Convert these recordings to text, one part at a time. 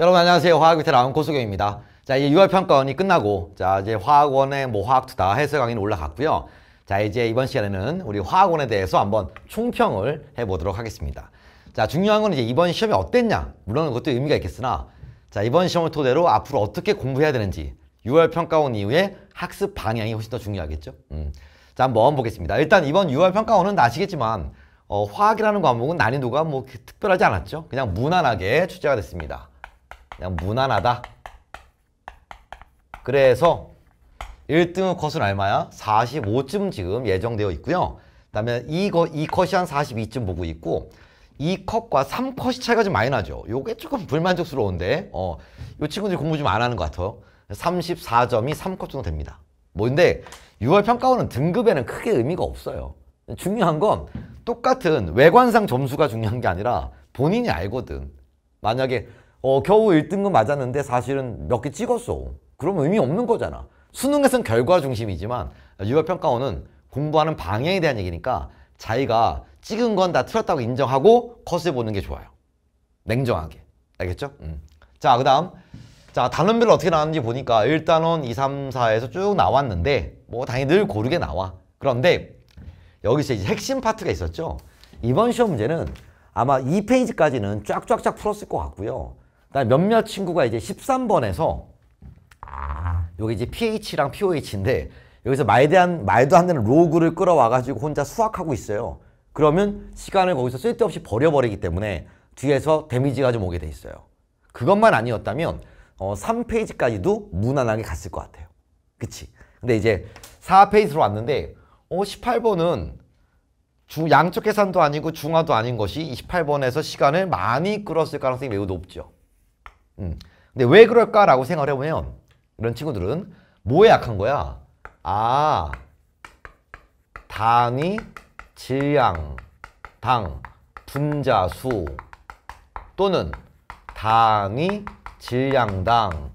여러분 안녕하세요. 화학비트 라운 고수경입니다. 자, 이제 6월 평가원이 끝나고 자, 이제 화학원의 뭐 화학 투다 해설 강의는 올라갔고요. 자, 이제 이번 시간에는 우리 화학원에 대해서 한번 총평을 해 보도록 하겠습니다. 자, 중요한 건 이제 이번 시험이 어땠냐? 물론 그것도 의미가 있겠으나 자, 이번 시험을 토대로 앞으로 어떻게 공부해야 되는지 6월 평가원 이후에 학습 방향이 훨씬 더 중요하겠죠. 음. 자, 한번 보겠습니다. 일단 이번 6월 평가원은 아시겠지만 어, 화학이라는 과목은 난이도가 뭐 특별하지 않았죠. 그냥 무난하게 출제가 됐습니다. 그냥 무난하다. 그래서 1등 은 컷은 얼마야? 45쯤 지금 예정되어 있고요. 그다음에 이거 이 컷이 한 42쯤 보고 있고 이 컷과 3컷이 차이가 좀 많이 나죠. 요게 조금 불만족스러운데 어, 요 친구들이 공부 좀 안 하는 것 같아요. 34점이 3컷 정도 됩니다. 뭔데 뭐 6월 평가원은 등급에는 크게 의미가 없어요. 중요한 건 똑같은 외관상 점수가 중요한 게 아니라 본인이 알거든. 만약에 어, 겨우 1등급 맞았는데 사실은 몇 개 찍었어. 그럼 의미 없는 거잖아. 수능에선 결과 중심이지만 유아평가원은 공부하는 방향에 대한 얘기니까 자기가 찍은 건 다틀었다고 인정하고 컷을 보는 게 좋아요. 냉정하게. 알겠죠? 음. 자, 그 다음. 자, 단원별로 어떻게 나왔는지 보니까 1단원, 2, 3, 4에서 쭉 나왔는데 뭐 당연히 늘 고르게 나와. 그런데 여기서 이제 핵심 파트가 있었죠. 이번 시험 문제는 아마 2페이지까지는 쫙쫙쫙 풀었을 것 같고요. 다음 몇몇 친구가 이제 13번에서 여기 이제 PH랑 POH인데 여기서 말대한, 말도 안 되는 로그를 끌어와가지고 혼자 수학하고 있어요. 그러면 시간을 거기서 쓸데없이 버려버리기 때문에 뒤에서 데미지가 좀 오게 돼 있어요. 그것만 아니었다면 어, 3페이지까지도 무난하게 갔을 것 같아요. 그치? 근데 이제 4페이지로 왔는데 어, 18번은 주, 양쪽 계산도 아니고 중화도 아닌 것이 28번에서 시간을 많이 끌었을 가능성이 매우 높죠. 음. 근데 왜 그럴까라고 생각을 해보면 이런 친구들은 뭐에 약한 거야? 아, 단위, 질량, 당, 분자수 또는 단위, 질량당,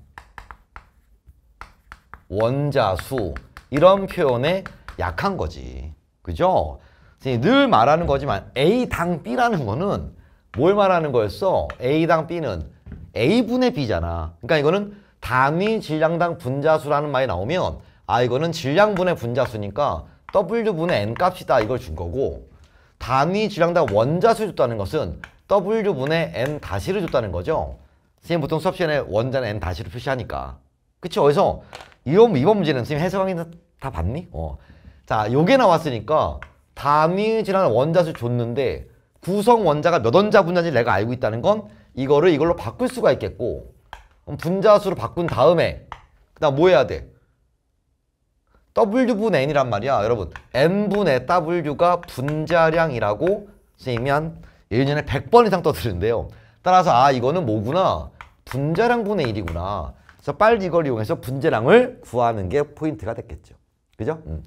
원자수 이런 표현에 약한 거지. 그죠? 늘 말하는 거지만 A당 B라는 거는 뭘 말하는 거였어? A당 B는 A분의 B잖아. 그러니까 이거는 단위 질량당 분자수라는 말이 나오면 아 이거는 질량분의 분자수니까 W분의 N값이다 이걸 준 거고 단위 질량당 원자수 줬다는 것은 W분의 N 다시를 줬다는 거죠. 선생님 보통 수업 시간에 원자는 N 다시를 표시하니까. 그쵸? 그래서 이번, 이번 문제는 선생님 해석하기 다 봤니? 어. 자, 요게 나왔으니까 단위 질량 원자수 줬는데 구성 원자가 몇 원자 분자인지 내가 알고 있다는 건 이거를 이걸로 바꿀 수가 있겠고 분자수로 바꾼 다음에 그 다음 뭐 해야 돼? W분 N이란 말이야 여러분 N분의 W가 분자량이라고 쓰이면 1년에 100번 이상 떠드는데요 따라서 아 이거는 뭐구나 분자량 분의 1이구나 그래서 빨리 이걸 이용해서 분자량을 구하는 게 포인트가 됐겠죠 그죠? 음.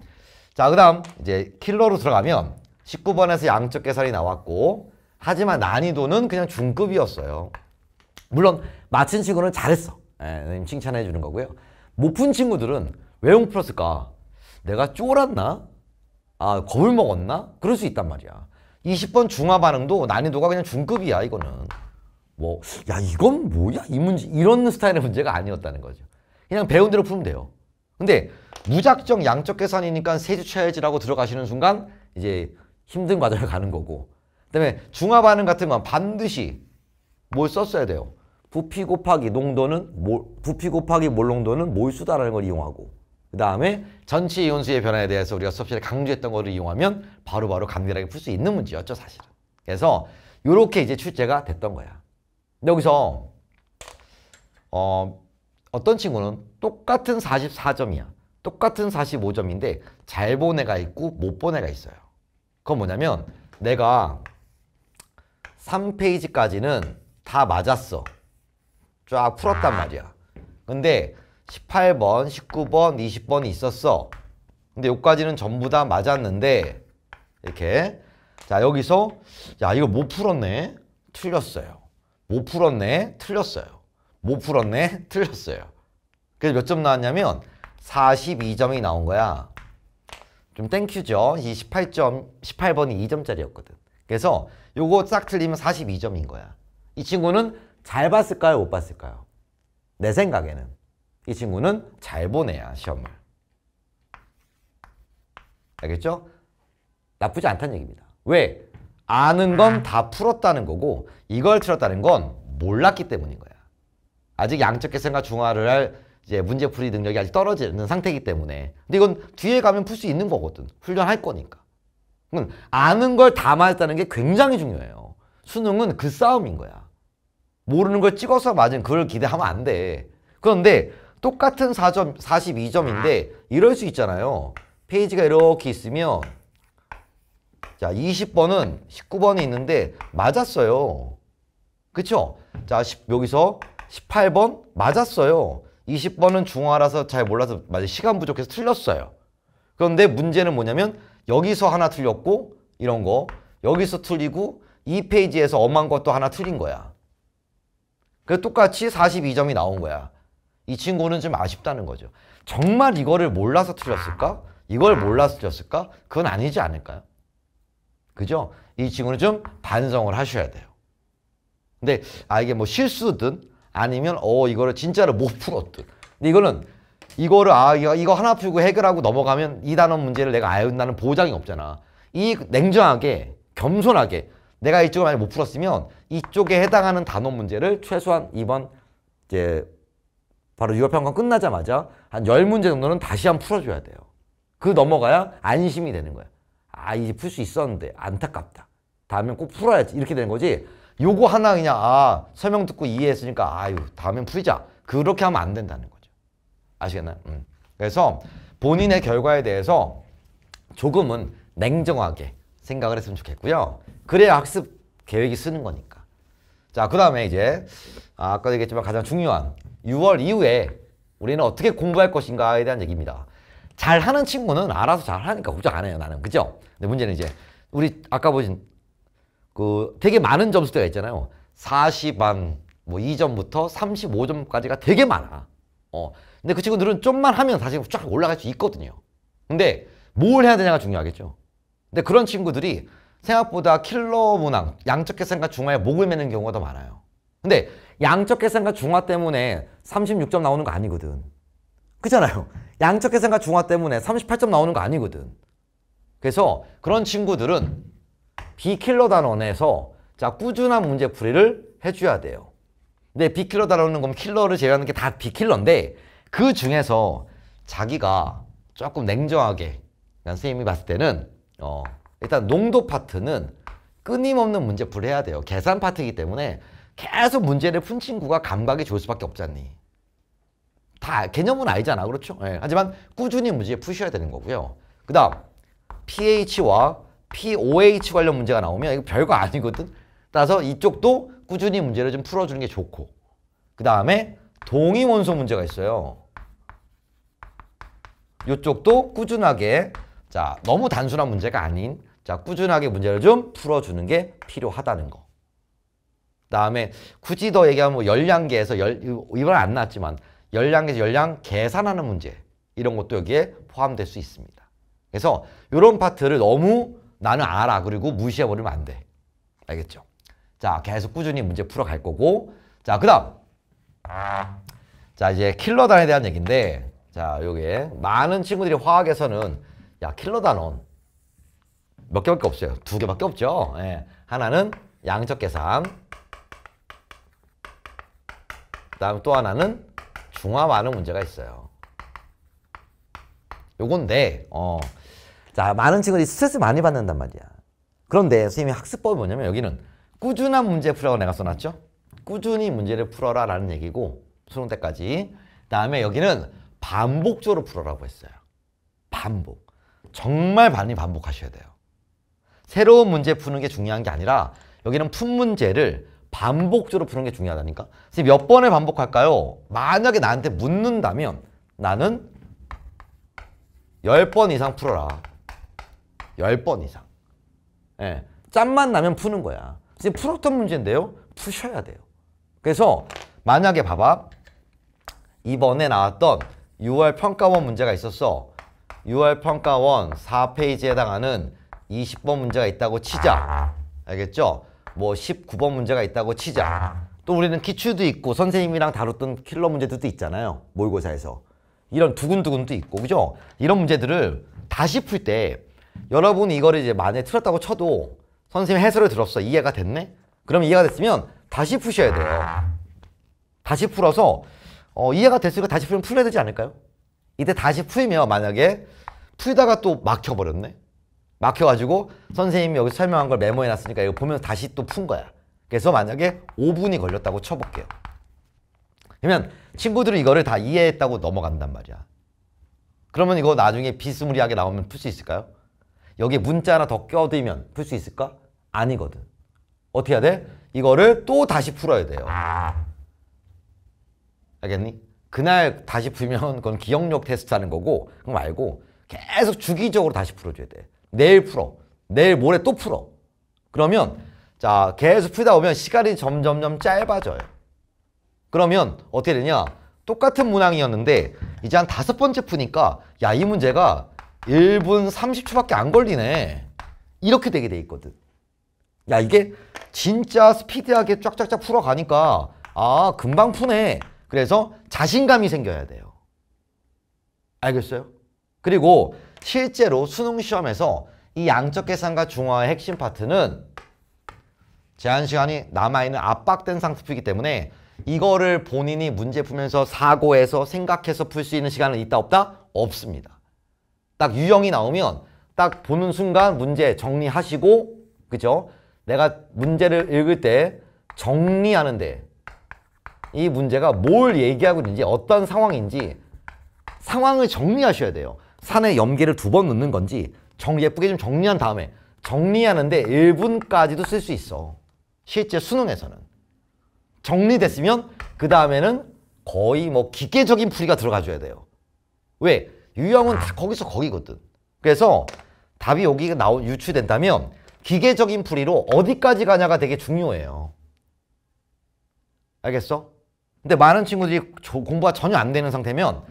자그 다음 이제 킬러로 들어가면 19번에서 양적 계산이 나왔고 하지만 난이도는 그냥 중급이었어요. 물론 맞힌 친구는 잘했어. 예, 칭찬해 주는 거고요. 못 푼 친구들은 왜용 풀었을까? 내가 쫄았나? 아, 겁을 먹었나? 그럴 수 있단 말이야. 20번 중화 반응도 난이도가 그냥 중급이야, 이거는. 뭐, 야, 이건 뭐야? 이 문제, 이런 스타일의 문제가 아니었다는 거죠. 그냥 배운 대로 풀면 돼요. 근데 무작정 양적 계산이니까 세주 쳐야지라고 들어가시는 순간 이제 힘든 과정을 가는 거고 그다음에 중화 반응 같은 건 반드시 뭘 썼어야 돼요. 부피 곱하기 농도는 몰, 부피 곱하기 몰 농도는 몰수다라는 걸 이용하고 그 다음에 전체 이온수의 변화에 대해서 우리가 수업 시간에 강조했던 거를 이용하면 바로바로 바로 강렬하게 풀 수 있는 문제였죠 사실은. 그래서 이렇게 이제 출제가 됐던 거야. 근데 여기서 어, 어떤 친구는 똑같은 44점이야. 똑같은 45점인데 잘 본 애가 있고 못 본 애가 있어요. 그건 뭐냐면 내가 3페이지까지는 다 맞았어. 쫙 풀었단 아. 말이야. 근데 18번, 19번, 20번이 있었어. 근데 여기까지는 전부 다 맞았는데 이렇게 자 여기서 야 이거 못 풀었네 틀렸어요 못 풀었네 틀렸어요 못 풀었네 틀렸어요 그래서 몇 점 나왔냐면 42점이 나온 거야 좀 땡큐죠 이 18점 18번이 2점짜리였거든 그래서 요거 싹 틀리면 42점인 거야. 이 친구는 잘 봤을까요? 못 봤을까요? 내 생각에는 이 친구는 잘 보내야 시험을. 알겠죠? 나쁘지 않다는 얘기입니다. 왜? 아는 건 다 풀었다는 거고 이걸 틀었다는 건 몰랐기 때문인 거야. 아직 양적 계산과 중화를 할 이제 문제풀이 능력이 아직 떨어지는 상태이기 때문에 근데 이건 뒤에 가면 풀 수 있는 거거든. 훈련할 거니까. 그건 아는 걸 담았다는 게 굉장히 중요해요. 수능은 그 싸움인 거야. 모르는 걸 찍어서 맞은 그걸 기대하면 안 돼. 그런데 똑같은 4점, 42점인데 이럴 수 있잖아요. 페이지가 이렇게 있으면 자 20번은 19번이 있는데 맞았어요. 그쵸? 자 10, 여기서 18번 맞았어요. 20번은 중화라서 잘 몰라서 맞아 시간 부족해서 틀렸어요. 그런데 문제는 뭐냐면 여기서 하나 틀렸고 이런 거 여기서 틀리고 이 페이지에서 엄한 것도 하나 틀린 거야. 그 똑같이 42점이 나온 거야. 이 친구는 좀 아쉽다는 거죠. 정말 이거를 몰라서 틀렸을까? 이걸 몰라서 틀렸을까? 그건 아니지 않을까요? 그죠? 이 친구는 좀 반성을 하셔야 돼요. 근데 아 이게 뭐 실수든 아니면 어 이거를 진짜로 못 풀었든 근데 이거는 이거를 아 이거 하나 풀고 해결하고 넘어가면 이 단원 문제를 내가 아는다는 보장이 없잖아. 이 냉정하게 겸손하게 내가 이쪽을 만약 못 풀었으면 이쪽에 해당하는 단원 문제를 최소한 이번 이제 바로 유아평가 끝나자마자 한 열문제 정도는 다시 한번 풀어줘야 돼요. 그 넘어가야 안심이 되는 거야. 아 이제 풀 수 있었는데 안타깝다. 다음엔 꼭 풀어야지 이렇게 되는 거지. 요거 하나 그냥 아 설명 듣고 이해했으니까 아유 다음엔 풀자. 그렇게 하면 안 된다는 거야. 아시겠나요? 음. 그래서 본인의 결과에 대해서 조금은 냉정하게 생각을 했으면 좋겠고요. 그래야 학습 계획이 쓰는 거니까. 자, 그 다음에 이제 아, 까 얘기했지만 가장 중요한 6월 이후에 우리는 어떻게 공부할 것인가에 대한 얘기입니다. 잘하는 친구는 알아서 잘하니까 걱정 안 해요, 나는. 그죠? 근데 문제는 이제 우리 아까 보신 그 되게 많은 점수대가 있잖아요. 40만 뭐 2점부터 35점까지가 되게 많아. 어. 근데 그 친구들은 좀만 하면 다시 쫙 올라갈 수 있거든요. 근데 뭘 해야 되냐가 중요하겠죠. 근데 그런 친구들이 생각보다 킬러 문항, 양적 계산과 중화에 목을 매는 경우가 더 많아요. 근데 양적 계산과 중화 때문에 36점 나오는 거 아니거든. 그잖아요. 양적 계산과 중화 때문에 38점 나오는 거 아니거든. 그래서 그런 친구들은 비킬러 단원에서 자 꾸준한 문제 풀이를 해줘야 돼요. 근데 비킬러다라는 건 킬러를 제외하는 게 다 비킬러인데 그 중에서 자기가 조금 냉정하게 선생님이 봤을 때는 어 일단 농도 파트는 끊임없는 문제풀이 해야 돼요. 계산 파트이기 때문에 계속 문제를 푼 친구가 감각이 좋을 수밖에 없잖니. 다 개념은 알잖아. 그렇죠? 네. 하지만 꾸준히 문제 푸셔야 되는 거고요. 그 다음 pH와 POH 관련 문제가 나오면 이거 별거 아니거든. 따라서 이쪽도 꾸준히 문제를 좀 풀어주는 게 좋고 그 다음에 동의원소 문제가 있어요. 이쪽도 꾸준하게 자 너무 단순한 문제가 아닌 자 꾸준하게 문제를 좀 풀어주는 게 필요하다는 거. 그 다음에 굳이 더 얘기하면 뭐 열량계에서 열, 이번엔 안 났지만 열량에서 열량 계산하는 문제 이런 것도 여기에 포함될 수 있습니다. 그래서 이런 파트를 너무 나는 알아 그리고 무시해버리면 안 돼. 알겠죠? 자, 계속 꾸준히 문제 풀어갈 거고 자, 그 다음 자, 이제 킬러 단에 대한 얘기인데 자, 요게 많은 친구들이 화학에서는 야, 킬러 단원 몇 개밖에 없어요. 두 개밖에 없죠. 예. 하나는 양적 계산 다음 또 하나는 중화많은 문제가 있어요. 요건데 어. 자 많은 친구들이 스트레스 많이 받는단 말이야. 그런데 선생님이 학습법이 뭐냐면 여기는 꾸준한 문제 풀어라고 내가 써놨죠. 꾸준히 문제를 풀어라 라는 얘기고 수능 때까지. 다음에 여기는 반복적으로 풀어라고 했어요. 반복. 정말 많이 반복하셔야 돼요. 새로운 문제 푸는 게 중요한 게 아니라 여기는 푼 문제를 반복적으로 푸는 게 중요하다니까. 몇 번을 반복할까요? 만약에 나한테 묻는다면 나는 10번 이상 풀어라. 10번 이상. 예. 짬만 나면 푸는 거야. 이제 풀었던 문제인데요. 푸셔야 돼요. 그래서 만약에 봐봐. 이번에 나왔던 6월 평가원 문제가 있었어. 6월 평가원 4페이지에 해당하는 20번 문제가 있다고 치자. 알겠죠? 뭐 19번 문제가 있다고 치자. 또 우리는 키추도 있고 선생님이랑 다뤘던 킬러 문제들도 있잖아요. 모의고사에서. 이런 두근두근도 있고 그죠? 이런 문제들을 다시 풀 때 여러분이 이거를 이제 만에 틀었다고 쳐도 선생님 해설을 들었어. 이해가 됐네? 그럼 이해가 됐으면 다시 푸셔야 돼요. 다시 풀어서 어, 이해가 됐으니까 다시 풀면 풀어야 되지 않을까요? 이때 다시 풀면 만약에 풀다가 또 막혀버렸네? 막혀가지고 선생님이 여기 설명한 걸 메모해놨으니까 이거 보면서 다시 또 푼 거야. 그래서 만약에 5분이 걸렸다고 쳐볼게요. 그러면 친구들은 이거를 다 이해했다고 넘어간단 말이야. 그러면 이거 나중에 비스무리하게 나오면 풀 수 있을까요? 여기에 문자 하나 더 껴두면 풀 수 있을까? 아니거든. 어떻게 해야 돼? 이거를 또 다시 풀어야 돼요. 알겠니? 그날 다시 풀면 그건 기억력 테스트 하는 거고 그거 말고 계속 주기적으로 다시 풀어줘야 돼. 내일 풀어. 내일 모레 또 풀어. 그러면 자 계속 풀다 보면 시간이 점점점 짧아져요. 그러면 어떻게 되냐? 똑같은 문항이었는데 이제 한 다섯 번째 푸니까 야 이 문제가 1분 30초밖에 안 걸리네. 이렇게 되게 돼 있거든. 야 이게 진짜 스피드하게 쫙쫙쫙 풀어가니까 아 금방 푸네. 그래서 자신감이 생겨야 돼요. 알겠어요? 그리고 실제로 수능 시험에서 이 양적 계산과 중화의 핵심 파트는 제한 시간이 남아있는 압박된 상태이기 때문에 이거를 본인이 문제 풀면서 사고해서 생각해서 풀 수 있는 시간은 있다 없다? 없습니다. 딱 유형이 나오면 딱 보는 순간 문제 정리하시고 그죠? 내가 문제를 읽을 때 정리하는데 이 문제가 뭘 얘기하고 있는지 어떤 상황인지 상황을 정리하셔야 돼요. 산에 염계를 두 번 넣는 건지 정 예쁘게 좀 정리한 다음에 정리하는데 1분까지도 쓸 수 있어. 실제 수능에서는. 정리됐으면 그 다음에는 거의 뭐 기계적인 풀이가 들어가줘야 돼요. 왜? 유형은 다 거기서 거기거든. 그래서 답이 여기가 나오, 유추된다면 기계적인 풀이로 어디까지 가냐가 되게 중요해요. 알겠어? 근데 많은 친구들이 조, 공부가 전혀 안 되는 상태면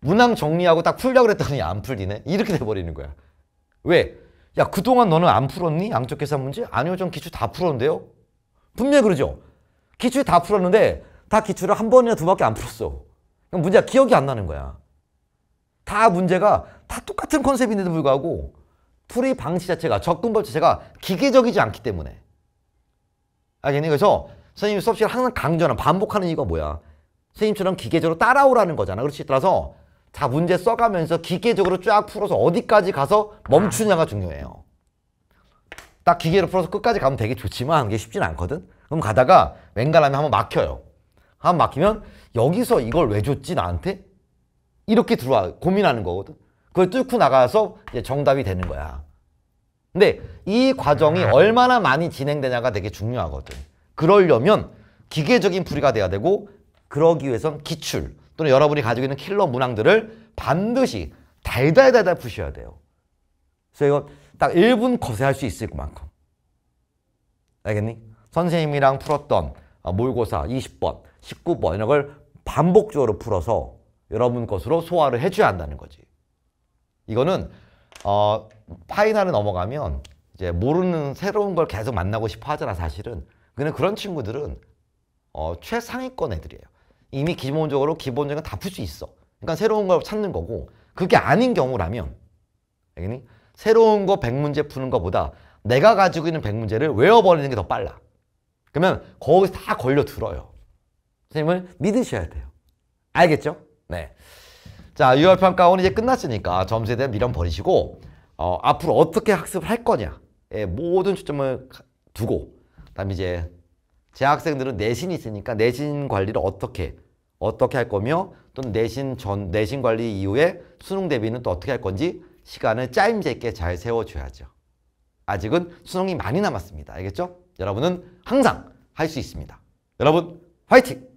문항 정리하고 딱 풀려고 그랬더니 안 풀리네? 이렇게 돼버리는 거야. 왜? 야 그동안 너는 안 풀었니? 양쪽 계산 문제? 아니요 전 기출 다 풀었는데요. 분명히 그러죠. 기출 다 풀었는데 다 기출을 한 번이나 두 번밖에 안 풀었어. 그럼 문제가 기억이 안 나는 거야. 다 문제가 다 똑같은 컨셉인데도 불구하고 풀이 방식 자체가 접근법 자체가 기계적이지 않기 때문에 알겠니? 그래서 선생님 수업 시간 항상 강조하는 반복하는 이유가 뭐야? 선생님처럼 기계적으로 따라오라는 거잖아. 그렇지? 따라서 자 문제 써가면서 기계적으로 쫙 풀어서 어디까지 가서 멈추냐가 중요해요. 딱 기계로 풀어서 끝까지 가면 되게 좋지만 그게 쉽진 않거든. 그럼 가다가 웬가라면 한번 막혀요. 한번 막히면 여기서 이걸 왜 줬지 나한테? 이렇게 들어와 고민하는 거거든. 그걸 뚫고 나가서 이제 정답이 되는 거야. 근데 이 과정이 얼마나 많이 진행되냐가 되게 중요하거든. 그러려면 기계적인 풀이가 돼야 되고 그러기 위해선 기출 또는 여러분이 가지고 있는 킬러 문항들을 반드시 달달달달 푸셔야 돼요. 그래서 이거 딱 1분 거세할 수 있을 만큼. 알겠니? 선생님이랑 풀었던 아, 몰고사 20번, 19번 이런 걸 반복적으로 풀어서 여러분 것으로 소화를 해줘야 한다는 거지. 이거는 어, 파이널을 넘어가면 이제 모르는 새로운 걸 계속 만나고 싶어 하잖아 사실은. 근데 그런 친구들은 어, 최상위권 애들이에요. 이미 기본적으로 기본적인 다풀 수 있어. 그러니까 새로운 걸 찾는 거고 그게 아닌 경우라면 알겠니? 새로운 거 100문제 푸는 거보다 내가 가지고 있는 100문제를 외워버리는 게 더 빨라. 그러면 거기서 다 걸려들어요. 선생님을 믿으셔야 돼요. 알겠죠? 네. 자, 6월 평가원 이제 끝났으니까 점수에 대한 미련 버리시고 어, 앞으로 어떻게 학습을 할 거냐에 모든 초점을 두고 그다음 에 이제 재학생들은 내신이 있으니까 내신 관리를 어떻게 어떻게 할 거며 또는 내신 전 내신 관리 이후에 수능 대비는 또 어떻게 할 건지 시간을 짜임새 있게 잘 세워줘야죠. 아직은 수능이 많이 남았습니다. 알겠죠? 여러분은 항상 할 수 있습니다. 여러분 화이팅!